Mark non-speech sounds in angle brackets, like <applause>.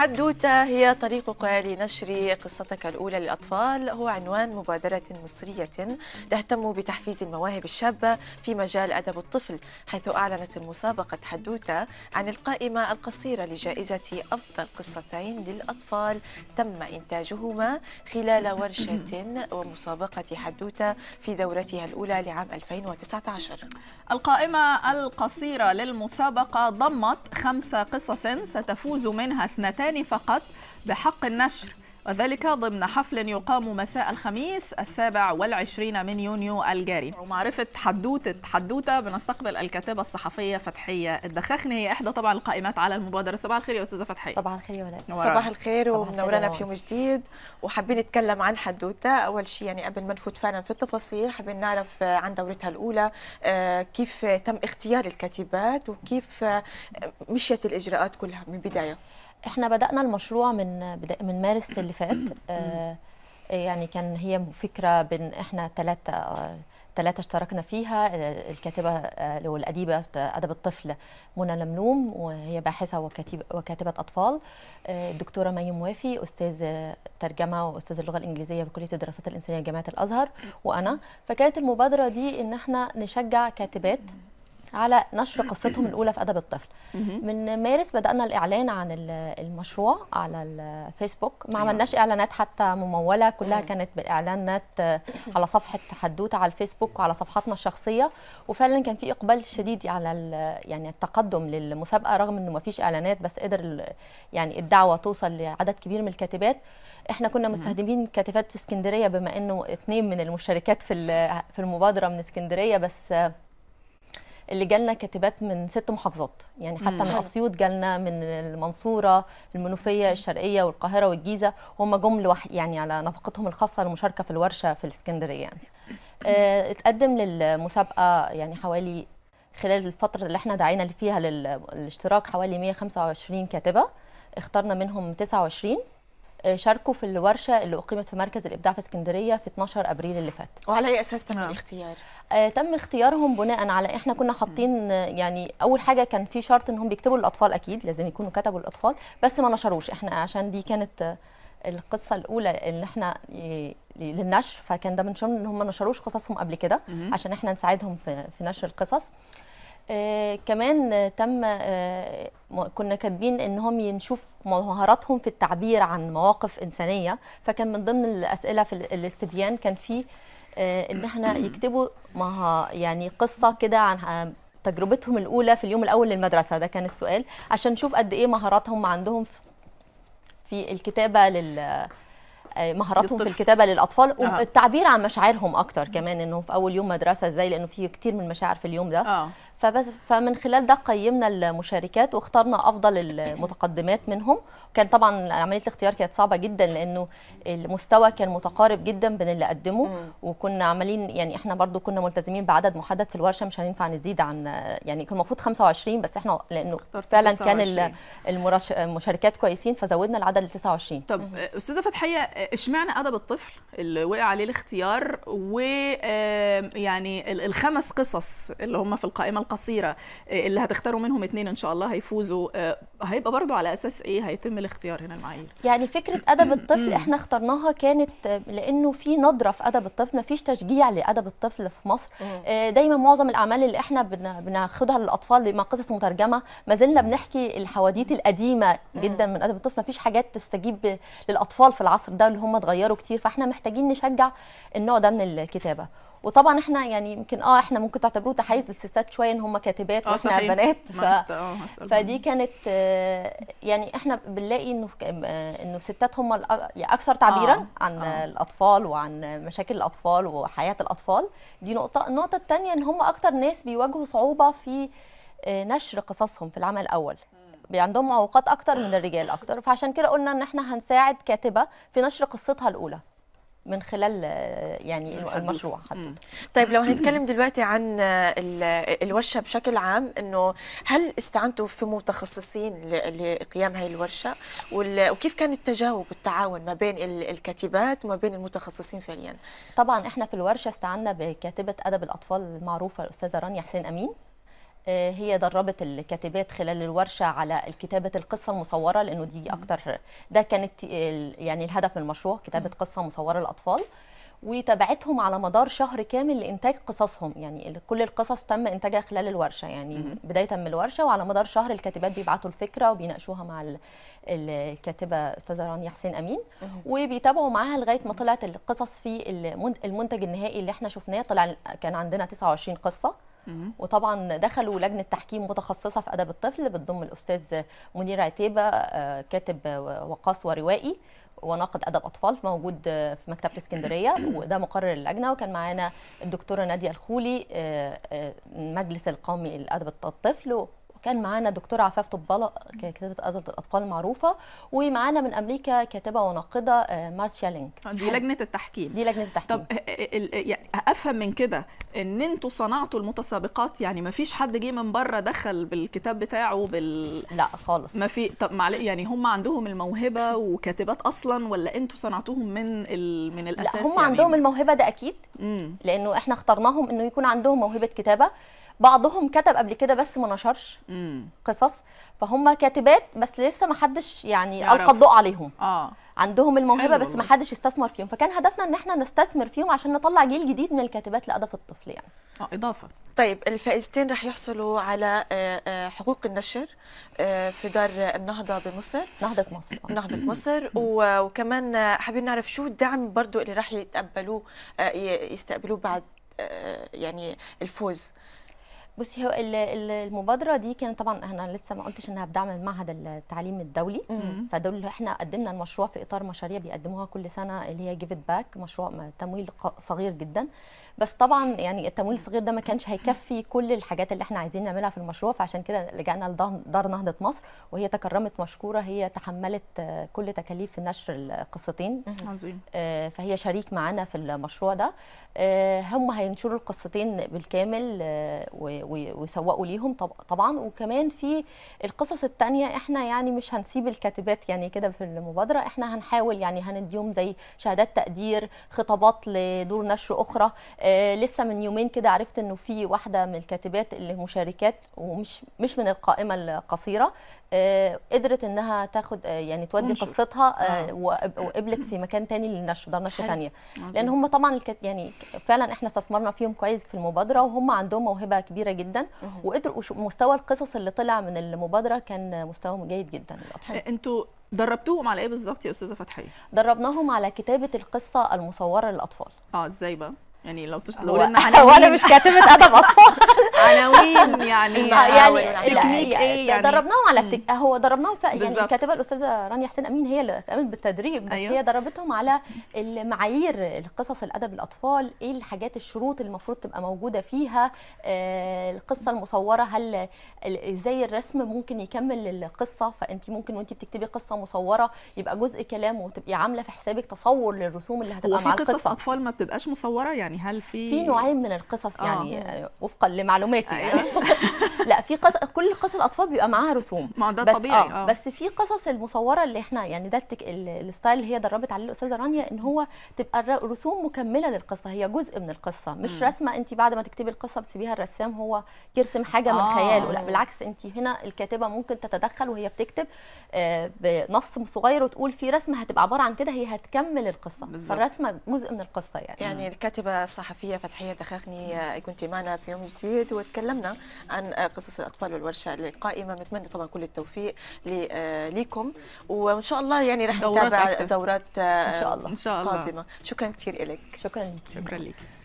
حدوتة هي طريقك لنشر قصتك الأولى للأطفال هو عنوان مبادرة مصرية تهتم بتحفيز المواهب الشابة في مجال أدب الطفل حيث أعلنت المسابقة حدوتة عن القائمة القصيرة لجائزة أفضل قصتين للأطفال تم إنتاجهما خلال ورشة <clears throat> ومسابقة حدوتة في دورتها الأولى لعام 2019 القائمة القصيرة للمسابقة ضمت خمس قصص ستفوز منها اثنتين الثاني فقط بحق النشر وذلك ضمن حفل يقام مساء الخميس السابع والعشرين من يونيو الجاري ومعرفة حدوتة حدوتة بنستقبل الكاتبة الصحفية فتحية الدخاخني هي إحدى طبعا القائمات على المبادرة صباح الخير يا أستاذة فتحية صباح الخير يا ولد صباح الخير ومنورانا في يوم جديد وحابين نتكلم عن حدوتة أول شيء يعني قبل ما نفوت فعلا في التفاصيل حابين نعرف آه، عن دورتها الأولى آه، كيف تم اختيار الكاتبات وكيف آه، مشيت الإجراءات كلها من البداية احنا بدانا المشروع من من مارس اللي فات <clears throat> آه، يعني كان هي فكره بين احنا ثلاثه ثلاثة آه، اشتركنا فيها آه، الكاتبة والأديبة أدب الطفل منى لملوم وهي باحثة وكاتبة أطفال الدكتورة مي موافي أستاذ ترجمة وأستاذ اللغة الإنجليزية بكلية الدراسات الإنسانية جامعة الأزهر وأنا فكانت المبادرة دي إن احنا نشجع كاتبات على نشر قصتهم الاولى في ادب الطفل من مارس بدانا الاعلان عن المشروع على الفيسبوك ما أيوة. عملناش اعلانات حتى مموله كلها أيوة. كانت بالاعلانات آه، على صفحه حدوته على الفيسبوك وعلى صفحاتنا الشخصيه وفعلا كان في اقبال شديد على يعني التقدم للمسابقه رغم انه ما فيش اعلانات بس قدر يعني الدعوه توصل لعدد كبير من الكاتبات احنا كنا مستخدمين كاتبات في اسكندريه بما انه اثنين من المشاركات في في المبادره من اسكندريه بس اللي جالنا كاتبات من ست محافظات يعني حتى مم. من اسيوط جالنا من المنصوره المنوفيه الشرقيه والقاهره والجيزه هم جم لوحد يعني على نفقتهم الخاصه للمشاركه في الورشه في الاسكندريه يعني آه، اتقدم للمسابقه يعني حوالي خلال الفتره اللي احنا دعينا فيها للاشتراك حوالي 125 كاتبه اخترنا منهم 29 شاركوا في الورشه اللي اقيمت في مركز الابداع في اسكندريه في 12 ابريل اللي فات وعلى اي اساس تم آه. الاختيار آه تم اختيارهم بناء على احنا كنا حاطين يعني اول حاجه كان في شرط انهم بيكتبوا للاطفال اكيد لازم يكونوا كتبوا للاطفال بس ما نشروش احنا عشان دي كانت القصه الاولى اللي احنا للنشر فكان ده من شرط ان هم ما نشروش قصصهم قبل كده عشان احنا نساعدهم في نشر القصص آه كمان تم آه كنا كاتبين انهم ينشوف مهاراتهم في التعبير عن مواقف انسانيه فكان من ضمن الاسئله في الاستبيان كان في آه ان احنا <coughs> يكتبوا مها يعني قصه كده عن آه، تجربتهم الاولى في اليوم الاول للمدرسه ده كان السؤال عشان نشوف قد ايه مهاراتهم عندهم في الكتابه لل آه، مهاراتهم في الكتابه للاطفال آه. والتعبير عن مشاعرهم اكتر كمان انهم في اول يوم مدرسه ازاي لانه في كتير من المشاعر في اليوم ده آه. فبس فمن خلال ده قيمنا المشاركات واخترنا افضل المتقدمات منهم كان طبعا عمليه الاختيار كانت صعبه جدا لانه المستوى كان متقارب جدا بين اللي قدموا مم. وكنا عاملين يعني احنا برضو كنا ملتزمين بعدد محدد في الورشه مش هينفع نزيد عن يعني كان المفروض 25 بس احنا لانه فعلا 29. كان المشاركات كويسين فزودنا العدد ل 29 طب مم. استاذه فتحيه اشمعنى ادب الطفل اللي وقع عليه الاختيار و يعني الخمس قصص اللي هم في القائمه قصيره آه، اللي هتختاروا منهم اثنين ان شاء الله هيفوزوا آه، هيبقى برضو على اساس ايه هيتم الاختيار هنا المعايير يعني فكره ادب الطفل احنا اخترناها كانت آه، لانه في نظره في ادب الطفل ما فيش تشجيع لادب الطفل في مصر دايما معظم الاعمال اللي احنا بناخدها للاطفال مع قصص مترجمه ما زلنا بنحكي الحواديت القديمه جدا من ادب الطفل ما فيش حاجات تستجيب للاطفال في العصر ده اللي هم اتغيروا كتير فاحنا محتاجين نشجع النوع ده من الكتابه وطبعا احنا يعني يمكن اه احنا ممكن تعتبروه تحيز للستات شويه ان هم كاتبات آه، واحنا بنات ف... آه، فدي كانت آه، يعني احنا بنلاقي انه انه الستات هم يعني اكثر تعبيرا عن آه. الاطفال وعن مشاكل الاطفال وحياه الاطفال دي نقطه النقطه الثانيه ان هم اكثر ناس بيواجهوا صعوبه في نشر قصصهم في العمل الاول عندهم معوقات اكتر من الرجال اكتر فعشان كده قلنا ان احنا هنساعد كاتبه في نشر قصتها الاولى من خلال يعني المشروع حتى. طيب لو هنتكلم دلوقتي عن الورشه بشكل عام انه هل استعنتوا في متخصصين لقيام هاي الورشه وكيف كان التجاوب والتعاون ما بين الكاتبات وما بين المتخصصين فعليا طبعا احنا في الورشه استعنا بكاتبه ادب الاطفال المعروفه الاستاذه رانيا حسين امين آه، هي دربت الكاتبات خلال الورشه على كتابه القصه المصوره لانه دي اكتر ده كانت يعني الهدف من المشروع كتابه قصه مصوره للاطفال وتابعتهم على مدار شهر كامل لانتاج قصصهم يعني كل القصص تم انتاجها خلال الورشه يعني بدايه من الورشه وعلى مدار شهر الكاتبات بيبعتوا الفكره وبيناقشوها مع الكاتبه استاذه رانيا حسين امين وبيتابعوا معاها لغايه ما طلعت القصص في المنتج النهائي اللي احنا شفناه طلع كان عندنا 29 قصه وطبعا دخلوا لجنه تحكيم متخصصه في ادب الطفل بتضم الاستاذ منير عتيبه آه، كاتب وقاص وروائي وناقد ادب اطفال موجود آه، في مكتبه اسكندريه <coughs> وده مقرر اللجنه وكان معانا الدكتوره ناديه الخولي المجلس آه، القومي لادب الطفل كان معانا دكتور عفاف طبالة كاتبة أدوية الأطفال المعروفة ومعانا من أمريكا كاتبة وناقدة آه، مارسيا لينك آه، دي لجنة التحكيم دي لجنة التحكيم طب آه، يعني أفهم من كده إن أنتوا صنعتوا المتسابقات يعني ما فيش حد جه من بره دخل بالكتاب بتاعه بال لا خالص ما في طب معلق يعني هم عندهم الموهبة وكاتبات أصلا ولا أنتوا صنعتوهم من ال... من الأساس لا هم يعني عندهم الموهبة ده أكيد مم. لأنه إحنا اخترناهم إنه يكون عندهم موهبة كتابة بعضهم كتب قبل كده بس ما نشرش قصص فهم كاتبات بس لسه ما حدش يعني القى الضوء عليهم اه عندهم الموهبه بس ما حدش استثمر فيهم فكان هدفنا ان احنا نستثمر فيهم عشان نطلع جيل جديد من الكاتبات لادب الطفل يعني اه اضافه طيب الفائزتين راح يحصلوا على آه، آه، حقوق النشر آه، في دار النهضه بمصر نهضه مصر <clears throat> نهضه مصر وكمان حابين نعرف شو الدعم برضو اللي راح يتقبلوه يستقبلوه بعد يعني الفوز بصي هو المبادره دي كانت طبعا انا لسه ما قلتش انها بدعم المعهد التعليم الدولي فدول احنا قدمنا المشروع في اطار مشاريع بيقدموها كل سنه اللي هي جيف باك مشروع تمويل صغير جدا بس طبعا يعني التمويل الصغير ده ما كانش هيكفي كل الحاجات اللي احنا عايزين نعملها في المشروع فعشان كده لجأنا لدار نهضة مصر وهي تكرمت مشكورة هي تحملت آه، كل تكاليف نشر القصتين عظيم آه، فهي شريك معانا في المشروع ده آه، هم هينشروا القصتين بالكامل ويسوقوا ليهم طبعا وكمان في القصص الثانيه احنا يعني مش هنسيب الكاتبات يعني كده في المبادره احنا هنحاول يعني هنديهم زي شهادات تقدير خطابات لدور نشر اخرى آه، لسه من يومين كده عرفت انه في واحده من الكاتبات اللي مشاركات ومش مش من القائمه القصيره آه، قدرت انها تاخد آه، يعني تودي ونشر. قصتها آه. وقبلت في مكان تاني للنشر نشر ثانيه لان هم طبعا يعني فعلا احنا استثمرنا فيهم كويس في المبادره وهم عندهم موهبه كبيره جدا وقدروا مستوى القصص اللي طلع من المبادره كان مستوى جيد جدا انتوا دربتوهم على ايه بالظبط يا استاذه فتحيه دربناهم على كتابه القصه المصوره للاطفال اه ازاي بقى يعني لو تس... لو قلنا <laughs> عناوين وانا مش كاتبه ادب اطفال <laughs> عناوين يعني <laughs> يعني تكنيك يعني يعني ايه يعني دربناهم على التك... هو دربناهم ف... يعني الكاتبه الاستاذه رانيا حسين امين هي اللي قامت بالتدريب بس أيوه. هي دربتهم على المعايير القصص الادب الاطفال ايه الحاجات الشروط اللي المفروض تبقى موجوده فيها آه القصه المصوره هل ازاي الرسم ممكن يكمل القصه فانت ممكن وانت بتكتبي قصه مصوره يبقى جزء كلام وتبقي عامله في حسابك تصور للرسوم اللي هتبقى مع القصه قصص اطفال ما بتبقاش مصوره يعني يعني هل في في نوعين من القصص آه. يعني آه. وفقا لمعلوماتي آه. يعني أيوة. <laughs> لا في قص... كل قصص الاطفال بيبقى معاها رسوم ما ده بس طبيعي آه. آه. بس في قصص المصوره اللي احنا يعني ده التك... الستايل اللي هي دربت عليه الاستاذه رانيا ان هو تبقى الرسوم مكمله للقصه هي جزء من القصه مش م. رسمه انت بعد ما تكتبي القصه بتسيبيها الرسام هو يرسم حاجه من خياله لا آه. بالعكس انت هنا الكاتبه ممكن تتدخل وهي بتكتب آه بنص صغير وتقول في رسمه هتبقى عباره عن كده هي هتكمل القصه بالزبط. فالرسمه جزء من القصه يعني يعني الكاتبه الصحفيه فتحيه دخاخني آه، كنت معنا في يوم جديد وتكلمنا عن آه، قصص الاطفال والورشه القائمه نتمنى طبعا كل التوفيق آه، ليكم وان شاء الله يعني راح نتابع دورات, ان شاء الله قادمه شكرا كثير لك شكرا شكرا لك